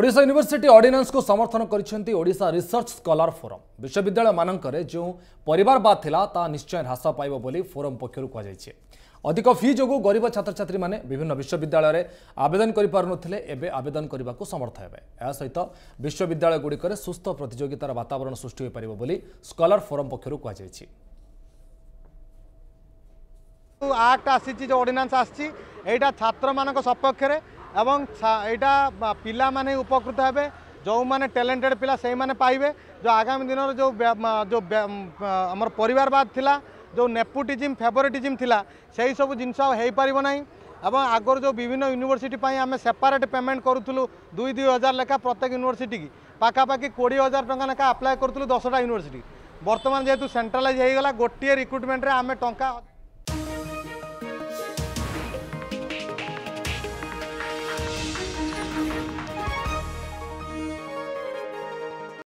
Odisha university ଅର୍ଡ଼ିନାନ୍ସକୁ ସମର୍ଥନ କରିଛନ୍ତି ଓଡ଼ିଶା ରିସର୍ଚ୍ଚ ସ୍କଲାର ଫୋରମ ବିଶ୍ୱବିଦ୍ୟାଳୟମାନଙ୍କରେ ଯେଉଁ ପରିବାରବାଦ ଥିଲା ତାହା ନିଶ୍ଚୟ ହ୍ରାସ ପାଇବ ବୋଲି ଫୋରମ ପକ୍ଷରୁ କୁହାଯାଇଛି ଅଧିକ ଫି ଯୋଗୁଁ ଗରିବ ଛାତ୍ରଛାତ୍ରୀମାନେ ବିଭିନ୍ନ ବିଶ୍ୱବିଦ୍ୟାଳୟରେ ଆବେଦନ କରିପାରୁନଥିଲେ ଏବେ ଆବେଦନ କରିବାକୁ ସମର୍ଥ ହେବେ ଏହା ସହିତ ବିଶ୍ୱବିଦ୍ୟାଳୟଗୁଡ଼ିକରେ ସୁସ୍ଥ ପ୍ରତିଯୋଗିତାର ବାତାବରଣ ସୃଷ୍ଟି ହୋଇପାରିବ ବୋଲି ସ୍କଲାର ଫୋରମ ପକ୍ଷରୁ କୁହାଯାଇଛି ଆକ୍ଟ ଆସିଛି ଯେଉଁ ଅର୍ଡ଼ିନାନ୍ସ ଆସିଛି ଏଇଟା ଛାତ୍ରମାନଙ୍କ ସପକ୍ଷରେ এবং এটা ପିଲାମାନେ ଉପକୃତ ହେବେ ଯେଉଁମାନେ পিলা সেই মানে পাইবে যে আগামী দিনের যে আমার পরিবারবাদ লা যে নেপুটিজিম ନେପୋଟିଜିମ୍ লা সেই সব জিনিস ଆଉ ହୋଇପାରିବ না এবং আগর যে বিভিন্ন ইউনিভার্সিটি আমি সেপারেট পেমেন্ট করুলু দুই দুই হাজার লেখা প্রত্যেক ইউনিভার্সিটি কি পাখাপাখি কোড়ি হাজার টাকা লেখা আপ্লাই করুলু দশটা ইউনিভার্সিটি বর্তমানে যেহেতু সেন্ট্রালাইজ হয়ে গলা গোটিয়ে রিক্রুটমেন্টে আমি টাকা